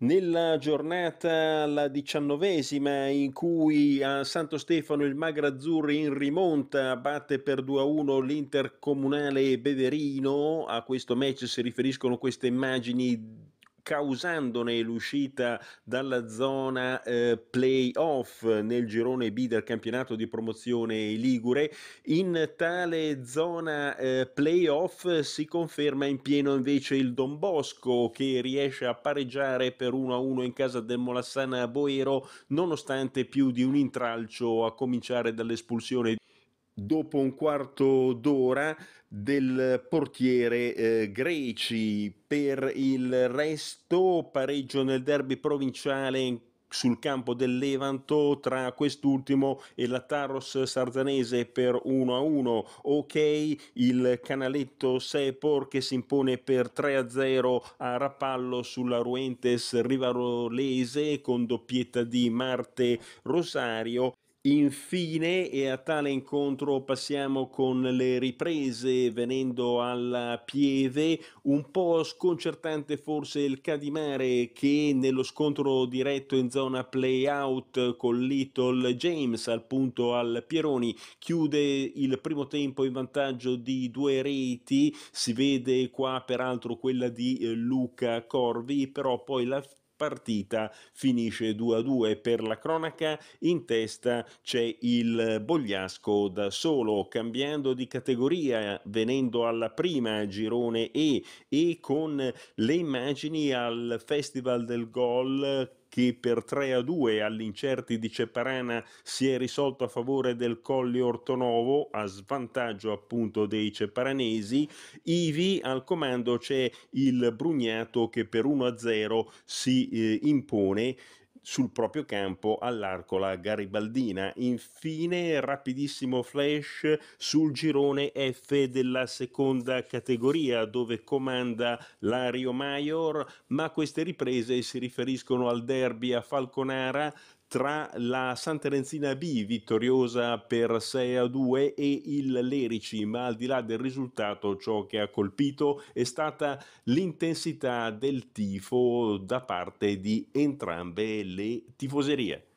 nella giornata, la diciannovesima, in cui a Santo Stefano il Magrazzurri in rimonta batte per 2-1 l'intercomunale Beverino. A questo match si riferiscono queste immagini causandone l'uscita dalla zona eh, playoff nel girone B del campionato di promozione Ligure. In tale zona eh, playoff si conferma in pieno invece il Don Bosco che riesce a pareggiare per 1-1 in casa del Molassana Boero nonostante più di un intralcio a cominciare dall'espulsione dopo un quarto d'ora del portiere eh, Greci. Per il resto pareggio nel derby provinciale sul campo del Levanto tra quest'ultimo e la Taros Sardanese per 1-1. Ok, il canaletto Sepor che si impone per 3-0 a Rapallo sulla Ruentes Rivarolese con doppietta di Marte Rosario Infine, e a tale incontro passiamo con le riprese venendo alla Pieve, un po' sconcertante forse il Cadimare che nello scontro diretto in zona play-out con Little James al punto al Pieroni chiude il primo tempo in vantaggio di due reti, si vede qua peraltro quella di eh, Luca Corvi, però poi la partita finisce 2-2. a Per la cronaca in testa c'è il Bogliasco da solo, cambiando di categoria, venendo alla prima girone E e con le immagini al Festival del Gol che per 3 a 2 all'incerti di Ceparana si è risolto a favore del Colli Ortonovo a svantaggio appunto dei ceparanesi. Ivi al comando c'è il Brugnato che per 1 a 0 si eh, impone sul proprio campo all'Arcola Garibaldina. Infine, rapidissimo flash sul girone F della seconda categoria dove comanda Lario Maior, ma queste riprese si riferiscono al derby a Falconara tra la Santerenzina B vittoriosa per 6 a 2 e il Lerici, ma al di là del risultato ciò che ha colpito è stata l'intensità del tifo da parte di entrambe le tifoserie.